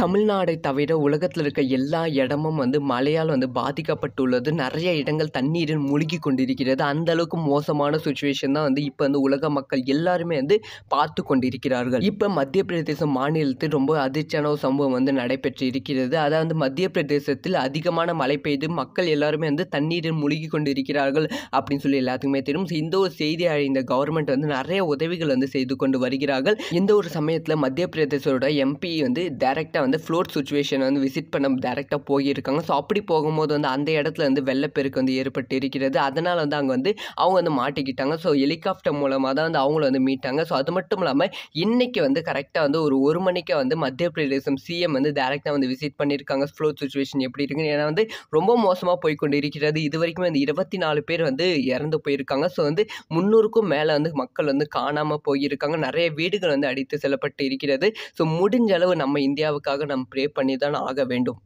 தமிழ்நாடை தவிர உலகத்தில் இருக்க எல்லா இடமும் வந்து மழையால் வந்து பாதிக்கப்பட்டுள்ளது நிறைய இடங்கள் தண்ணீரில் மூழ்கி கொண்டிருக்கிறது அந்த அளவுக்கு மோசமான சுச்சுவேஷன் தான் வந்து இப்போ வந்து உலக மக்கள் எல்லாருமே வந்து பார்த்து கொண்டிருக்கிறார்கள் இப்போ மத்திய பிரதேச மாநிலத்தில் ரொம்ப அதிர்ச்சியான ஒரு சம்பவம் வந்து நடைபெற்று இருக்கிறது அதாவது மத்திய பிரதேசத்தில் அதிகமான மழை பெய்து மக்கள் எல்லாருமே வந்து தண்ணீரில் மூழ்கி கொண்டிருக்கிறார்கள் அப்படின்னு சொல்லி எல்லாத்துக்குமே தெரியும் இந்த ஒரு செய்தி அழிந்த கவர்மெண்ட் வந்து நிறைய உதவிகள் வந்து செய்து கொண்டு வருகிறார்கள் இந்த ஒரு சமயத்தில் மத்திய பிரதேசோட எம்பி வந்து டேரக்டாக வந்து ஃப்ளோர் சுச்சுவேஷன் வந்து விசிட் பண்ண டேரெக்டாக போயிருக்காங்க ஸோ அப்படி போகும்போது வந்து அந்த இடத்துல வந்து வெள்ளப்பெருக்கு வந்து ஏற்பட்டு இருக்கிறது அதனால் வந்து அங்கே வந்து அவங்க வந்து மாட்டிக்கிட்டாங்க ஸோ ஹெலிகாப்டர் மூலமாக தான் வந்து அவங்கள வந்து மீட்டாங்க ஸோ அது மட்டும் இல்லாமல் இன்றைக்கி வந்து கரெக்டாக வந்து ஒரு ஒரு மணிக்கு வந்து மத்திய பிரதேசம் சிஎம் வந்து டேரெக்டாக வந்து விசிட் பண்ணியிருக்காங்க ஃப்ளோர் சுச்சுவேஷன் எப்படி இருக்குன்னு ஏன்னா வந்து ரொம்ப மோசமாக போய்கொண்டு இருக்கிறது இது வரைக்கும் வந்து இருபத்தி நாலு பேர் வந்து இறந்து போயிருக்காங்க ஸோ வந்து முந்நூறுக்கும் மேலே வந்து மக்கள் வந்து காணாமல் போயிருக்காங்க நிறைய வீடுகள் வந்து அடித்து செல்லப்பட்டு இருக்கிறது ஸோ முடிஞ்ச அளவு நம்ம இந்தியாவுக்காக நாம் ப்ரே பண்ணி தான் ஆக வேண்டும்